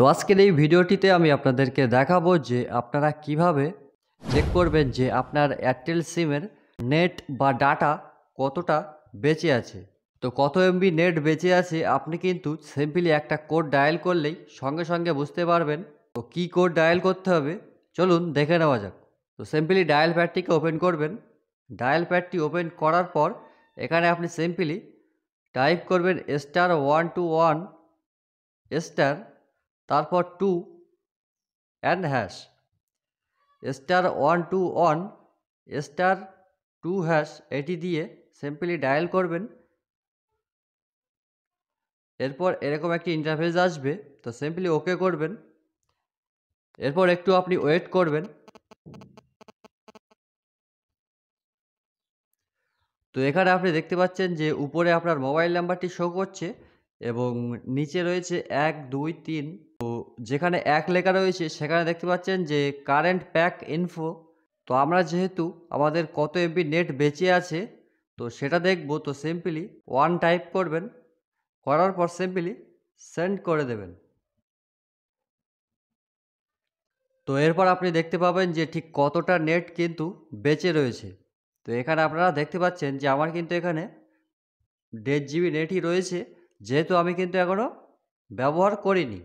তো আজকের এই ভিডিওটিতে আমি আপনাদেরকে দেখাবো যে আপনারা কিভাবে চেক করবেন যে আপনার এয়ারটেল সিমের নেট বা ডাটা কতটা বেঁচে আছে তো কত এমবি নেট বেঁচে আছে আপনি কিন্তু সিম্পলি একটা কোড ডায়াল করলেই সঙ্গে সঙ্গে বুঝতে পারবেন তো কী কোড ডায়াল করতে হবে চলুন দেখে নেওয়া যাক তো সিম্পলি ডায়াল প্যাডটিকে ওপেন করবেন ডায়াল প্যাডটি ওপেন করার পর এখানে আপনি সিম্পলি টাইপ করবেন star one two one star তারপর two and hash star one two one star two hash এটি দিয়ে সিম্পলি ডায়াল করবেন এরপর এরকম একটি ইন্টারফেস আসবে তো সিম্পলি ওকে করবেন এরপর একটু আপনি ওয়েট করবেন তো এখানে আপনি দেখতে পাচ্ছেন যে উপরে আপনার মোবাইল নাম্বারটি শো করছে এবং নিচে রয়েছে এক দুই তিন তো যেখানে এক লেখা রয়েছে সেখানে দেখতে পাচ্ছেন যে কারেন্ট প্যাক ইনফো তো আমরা যেহেতু আমাদের কত এমবি নেট বেঁচে আছে তো সেটা দেখব তো সিম্পলি ওয়ান টাইপ করবেন করার পর সিম্পলি সেন্ড করে দেবেন তো এরপর আপনি দেখতে পাবেন যে ঠিক কতটা নেট কিন্তু বেঁচে রয়েছে তো এখানে আপনারা দেখতে পাচ্ছেন যে আমার কিন্তু এখানে দেড় জিবি নেটই রয়েছে যেহেতু আমি কিন্তু এখনও ব্যবহার করিনি